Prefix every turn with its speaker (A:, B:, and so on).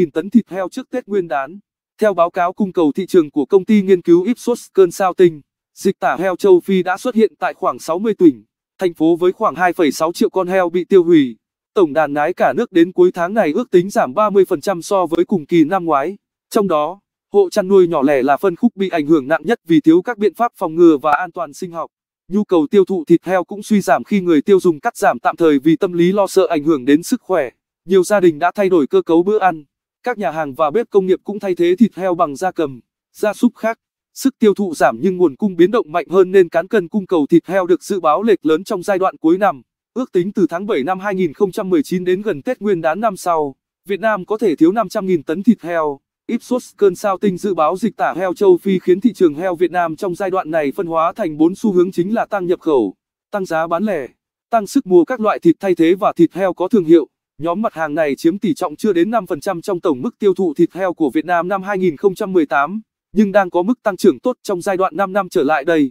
A: 100.000 tấn thịt heo trước Tết Nguyên đán. Theo báo cáo cung cầu thị trường của công ty nghiên cứu Ipsos Consulting, dịch tả heo châu Phi đã xuất hiện tại khoảng 60 tỉnh, thành phố với khoảng 2,6 triệu con heo bị tiêu hủy. Tổng đàn nái cả nước đến cuối tháng này ước tính giảm 30% so với cùng kỳ năm ngoái. Trong đó, hộ chăn nuôi nhỏ lẻ là phân khúc bị ảnh hưởng nặng nhất vì thiếu các biện pháp phòng ngừa và an toàn sinh học. Nhu cầu tiêu thụ thịt heo cũng suy giảm khi người tiêu dùng cắt giảm tạm thời vì tâm lý lo sợ ảnh hưởng đến sức khỏe. Nhiều gia đình đã thay đổi cơ cấu bữa ăn. Các nhà hàng và bếp công nghiệp cũng thay thế thịt heo bằng da cầm, da súc khác. Sức tiêu thụ giảm nhưng nguồn cung biến động mạnh hơn nên cán cân cung cầu thịt heo được dự báo lệch lớn trong giai đoạn cuối năm. Ước tính từ tháng 7 năm 2019 đến gần Tết Nguyên đán năm sau, Việt Nam có thể thiếu 500.000 tấn thịt heo. Ipsos cơn sao tinh dự báo dịch tả heo châu Phi khiến thị trường heo Việt Nam trong giai đoạn này phân hóa thành 4 xu hướng chính là tăng nhập khẩu, tăng giá bán lẻ, tăng sức mua các loại thịt thay thế và thịt heo có thương hiệu. Nhóm mặt hàng này chiếm tỷ trọng chưa đến 5% trong tổng mức tiêu thụ thịt heo của Việt Nam năm 2018, nhưng đang có mức tăng trưởng tốt trong giai đoạn 5 năm trở lại đây.